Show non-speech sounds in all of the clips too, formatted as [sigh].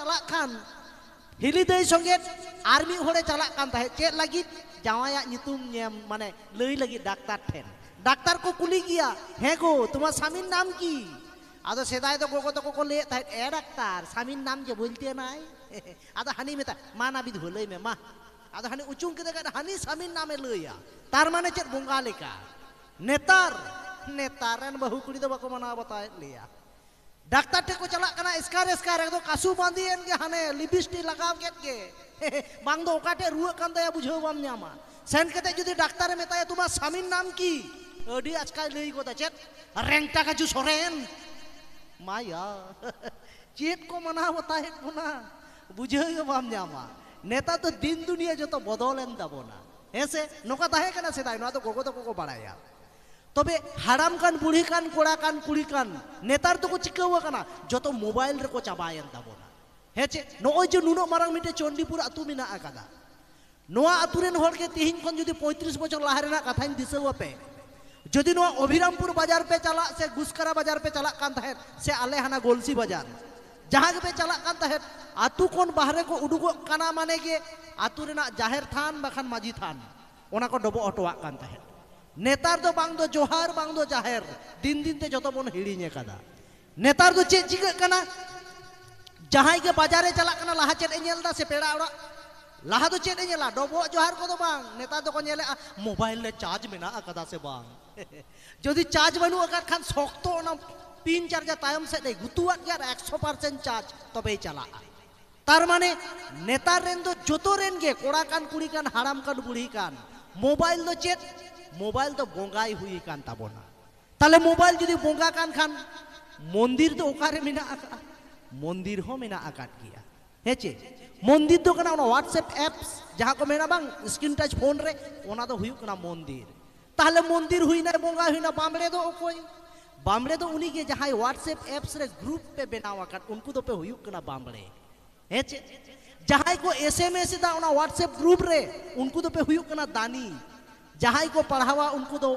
चलाक कान हिली दई संगे और मी होड़े चलाक लगे ताहे चेत लगी लई लगी डॉक्टर ठेन डॉक्टर को कुली गया हे गो तुम्हार स्वामी नाम की आदो सेदाय तो गोगो तो को ले ए डॉक्टर स्वामी नाम जो बोलते नाय आदो हानी मेता मा ना बिद होले में मा आदो हानी उचुम के देखा हानी स्वामी नामे लईया तार माने चेत बंगा नेतार नेतारन बहु कुड़ी तो बको मना बताए लिया ডাক্তার ঠেকো চালা কানা এসকার স্কার একদম কাসু বাঁধিয়ে গে হানে লিপিস্টিক লাগাম কেত গে বাং ওকাটে রুয়ে কান দয়া বুঝেও বাম নামা সেন কেতে যদি ডাক্তারে মেতায় তোমার স্বামীর নাম কি আডি আজকাল লই কথা চেত রেংটা কাছু সরেন মায়া চেত কো মানা বতা হেক না বুঝেও বাম নামা নেতা তো দিন দুনিয়া যত বদলেন দাবো না হেসে নোকা তাহে কেন সেদাই নয় তো গোগো তো কোকো বাড়াইয়া তবে হারাম কান বুড়ি কান কোড়া কান কুড়ি কান নেতার তো চিকাও কানা যত মোবাইল রে চাবায়েন তাবনা ᱦᱮᱸ ᱪᱮ ᱱᱚᱜᱼᱚᱭ ᱡᱮ ᱱᱩᱱᱟᱹᱜ ᱢᱟᱨᱟᱝ ᱢᱤᱫᱴᱮᱡ ᱪᱚᱱᱰᱤᱯᱩᱨ ᱟᱛᱩ ᱢᱮᱱᱟᱜ ᱟᱠᱟᱫᱟ ᱱᱚᱣᱟ ᱟᱛᱩ ᱨᱮᱱ ᱦᱚᱲ ᱜᱮ ᱛᱤᱦᱤᱧ ᱠᱷᱚᱱ ᱡᱩᱫᱤ ᱯᱚᱸᱭᱛᱨᱤᱥ ᱵᱚᱪᱷᱚᱨ ᱞᱟᱦᱟ ᱨᱮᱱᱟᱜ ᱠᱟᱛᱷᱟᱧ ᱫᱤᱥᱟᱹᱣᱟᱯᱮ ᱡᱩᱫᱤ ᱱᱚᱣᱟ ᱚᱵᱷᱤᱨᱟᱢᱯᱩᱨ ᱵᱟᱡᱟᱨ ᱯᱮ ᱪᱟᱞᱟᱜ ᱥᱮ ᱜᱩᱥᱠᱟᱨᱟ ᱵᱟᱡᱟᱨ ᱯᱮ ᱪᱟᱞᱟᱜ ᱠᱟᱱ ᱛᱟᱦᱮᱸᱫ ᱥᱮ ᱟᱞᱮ ᱦᱟᱱᱟ ᱜᱚᱞᱥᱤ ᱵᱟᱡᱟᱨ ᱡᱟᱦᱟᱸ ᱜᱮᱯᱮ ᱪᱟᱞᱟᱜ ᱠᱟᱱ ᱛᱟᱦᱮᱸᱫ ᱟᱛᱩ ᱠᱷᱚᱱ ᱵᱟᱦᱨᱮ ᱠᱚ ᱩᱰᱩᱠᱚᱜ ᱠᱟᱱᱟ ᱢᱟᱱᱮ ᱜᱮ ᱟᱛᱩ ᱨᱮᱱᱟᱜ ᱡᱟᱦᱮᱨ ᱛᱷᱟᱱ ᱵᱟᱠᱷᱟᱱ ᱢᱟᱹᱡᱷᱤ ᱛᱷᱟᱱ ᱚᱱᱟ ᱠᱚ ᱰᱚᱵᱚᱜ ᱦᱚᱴᱚᱣᱟᱜ ᱠᱟᱱ ᱛᱟᱦᱮᱸᱫ ᱱᱮᱛᱟᱨ ᱫᱚ ᱵᱟᱝ ᱫᱚ ᱡᱚᱦᱟᱨ ᱵᱟᱝ ᱫᱚ ᱡᱟᱦᱮᱨ ᱫᱤᱱ ᱫᱤᱱ ᱛᱮ ᱡᱚᱛᱚ ᱵᱚᱱ ᱦᱤᱲᱤᱧ ᱟᱠᱟᱫᱟ ᱱᱮᱛᱟᱨ ᱫᱚ ᱪᱮᱫ ᱪᱤᱠᱟᱹᱜ ᱠᱟᱱᱟ ᱡᱟᱦᱟᱸᱭ ᱜᱮ ᱵᱟᱡᱟᱨᱮ ᱪᱟᱞᱟᱜ ᱠᱟᱱᱟ ᱞᱟᱦᱟ ᱪᱮᱫ ᱮ ᱧᱮᱞ ᱮᱫᱟ ᱥᱮ ᱯᱮᱲᱟ ᱚᱲᱟᱜ ᱞᱟᱦᱟ ᱫᱚ ᱪᱮᱫ ᱮ ᱧᱮᱞᱟ ᱰᱚᱵᱚᱜ ᱡᱚᱦᱟᱨ ᱠᱚᱫᱚ ᱵᱟᱝ ᱱᱮᱛᱟᱨ ᱫᱚᱠᱚ ᱧᱮᱞᱮᱜᱼᱟ ᱢᱳᱵᱟᱭᱤᱞ ᱨᱮ ᱪᱟᱨᱡᱽ ᱢᱮᱱᱟᱜ ᱟᱠᱟᱫᱟ ᱥᱮ ᱵᱟᱝ ᱡᱩᱫᱤ ᱪᱟᱨᱡᱽ ᱵᱟᱹᱱᱩᱜ ᱟᱠᱟᱫ ᱠᱷᱟᱱ ᱥᱚᱠᱛᱚ ᱚᱱᱟ ᱯᱤᱱ ᱪᱟᱨᱡᱟ ᱛᱟᱭᱚᱢ ᱥᱮᱫ ᱮ ᱜᱩᱛᱩᱣᱟᱜ ᱜᱮᱭᱟ ᱟᱨ ᱮᱠᱥᱚ ᱯᱟᱨᱥᱮᱱᱴ ᱪᱟᱨᱡᱽ ᱛᱚᱵᱮᱭ ᱪᱟᱞᱟᱜᱼᱟ তার মানে নেতার রেন তো যত রেন গে কোড়া কান কুড়ি কান হারাম কান বুড়ি কান মোবাইল তো চেত মোবাইল তো হুই কান ᱠᱟᱱ না তাহলে মোবাইল যদি ᱵᱚᱸᱜᱟ কান খান মন্দির তো ওখানে মেনা ᱟᱠᱟᱫ মন্দির হো মেনা ᱟᱠᱟᱫ গিয়া ᱦᱮᱸ হ্যাঁ ᱪᱮ মন্দির তো কেনা হোয়াটসঅ্যাপ অ্যাপস যাহা কো মেনা বাং স্ক্রিন টাচ ফোন রে ওনা তো হুয়ুক না মন্দির তাহলে মন্দির হুই না বঙ্গা হুই না বামড়ে তো ওকই বামড়ে তো উনি কে যাহাই হোয়াটসঅ্যাপ অ্যাপস রে গ্রুপ পে বেনাও আকার উনকু তো পে হুয়ুক না বামড়ে হেচে হ্যাঁ যাহাই কো এসএমএস দা ওনা হোয়াটসঅ্যাপ গ্রুপ রে উনকু তো পে হুয়ুক না দানি ᱡᱟᱦᱟᱸᱭ ᱠᱚ ᱯᱟᱲᱦᱟᱣᱟ ᱩᱱᱠᱩ ᱫᱚ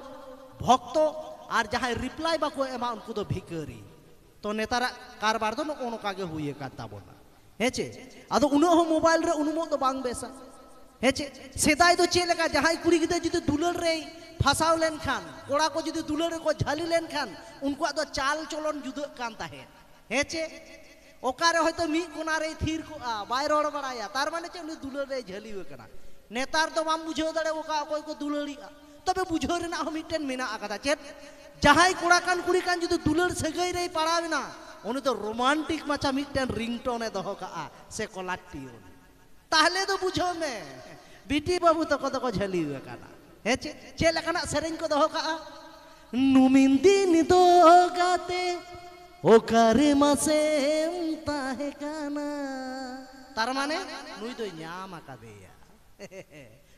ᱵᱷᱚᱠᱛᱚ ᱟᱨ ᱡᱟᱦᱟᱸᱭ ᱨᱤᱯᱞᱟᱭ ᱵᱟᱠᱚ ᱮᱢᱟ ᱩᱱᱠᱩ ᱫᱚ ᱵᱷᱤᱠᱟᱹᱨᱤ ᱛᱚ ᱱᱮᱛᱟᱨᱟᱜ ᱠᱟᱨᱵᱟᱨ ᱫᱚ ᱱᱚᱜᱼᱚ ᱱᱚᱝᱠᱟ ᱜᱮ ᱦᱩᱭ ᱟᱠᱟᱱ ᱛᱟᱵᱚᱱᱟ ᱦᱮᱸᱪᱮ ᱟᱫᱚ ᱩᱱᱟᱹᱜ ᱦᱚᱸ ᱢᱳᱵᱟᱭᱤᱞ ᱨᱮ ᱩᱱᱩᱢᱚᱜ ᱫᱚ ᱵᱟᱝ ᱵᱮᱥᱟ ᱦᱮᱸᱪᱮ ᱥᱮᱫᱟᱭ ᱫᱚ ᱪᱮᱫ ᱞᱮᱠᱟ ᱡᱟᱦᱟᱸᱭ ᱠᱩᱲᱤ ᱜᱤᱫᱽᱨᱟᱹ ᱡᱩᱫᱤ ᱫᱩᱞᱟᱹᱲ ᱨᱮᱭ ᱯᱷᱟᱥᱟᱣ ᱞᱮᱱᱠᱷᱟᱱ ᱠᱚᱲᱟ ᱠᱚ ᱡᱩᱫᱤ ᱫᱩᱞᱟᱹᱲ ᱨᱮᱠᱚ ᱡᱷᱟᱹᱞᱤ ᱞᱮᱱᱠᱷᱟᱱ ᱩᱱᱠᱩᱣᱟᱜ ᱫᱚ ᱪᱟᱞ ᱪᱚᱞᱚᱱ ᱡᱩᱫᱟᱹᱜ ᱠᱟᱱ ᱛᱟᱦᱮᱸᱫ ᱦᱮᱸ ᱪᱮ ওকারে হয়তো মি কোনারে থির বাইরড় বাড়াইয়া তার মানে চে উনি দুলারে ঝালিও কেনা নেতার তো বাম বুঝেও দাঁড়ে ওকা অকয় কো দুলারিয়া তবে বুঝেও রেনা হো মিটেন মেনা আকাদা চেত যাহাই কোড়া কান কুড়ি কান যদি দুলার সগাই রে পাড়াবেনা উনি তো রোমান্টিক মাচা মিটেন রিংটনে দহ কা সে কলাটিও তাহলে তো বুঝো মে বিটি বাবু তো কত কো ঝালিও হে চে চে ᱪᱮᱫ ᱞᱮᱠᱟᱱᱟᱜ ᱥᱮᱨᱮᱧ ᱠᱚ ᱫᱚᱦᱚ ᱠᱟᱜᱼᱟ ᱱᱩᱢᱤᱱ ᱫᱤᱱ ᱫᱚ ᱜᱟᱛᱮ ᱚᱠᱟᱨᱮ ᱢᱟᱥᱮᱢ hekana tar mane nui to nyam akadeya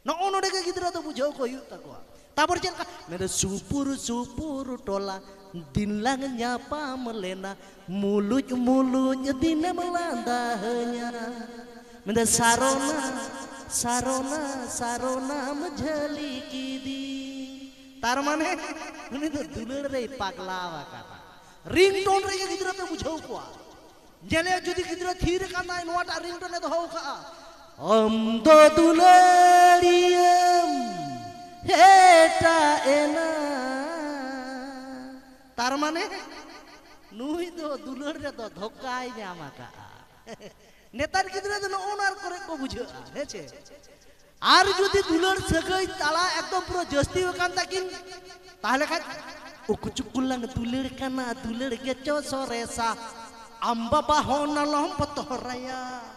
[laughs] ono dege gidra gitu to bujau ko takwa tabor jen ka supur supur tola dinlang nyapa melena muluj mulunya dina melanda sarona sarona sarona menjali kidi tar mane ini dulur rei paklawa kata Ringtone reja gitu rata bujau kuat. ᱧᱮᱞᱮ ᱡᱩᱫᱤ ᱜᱤᱫᱽᱨᱟᱹ ᱛᱷᱤᱨ ᱠᱟᱱᱟᱭ ᱱᱚᱣᱟᱴᱟᱜ ᱨᱤᱝᱴᱚᱱᱮ ᱫᱚᱦᱚ ᱠᱟᱜᱼᱟ ᱟᱢ ᱫᱚ ᱫᱩᱞᱟᱹᱲᱤᱭᱟᱹᱢ ᱦᱮᱴᱟ ᱮᱱᱟ তার মানে নুই দো দুলড় রে দো ধোকাই জামাকা নেতার গিদরে দো ওনার করে কো বুঝা হেছে আর যদি দুলড় সগই তালা একদম পুরো জস্তি ওখান তাকিন তাহলে খান উকুচুকুলাং দুলড় কানা দুলড় গেচো সরেসা Amba bahon na lompat raya.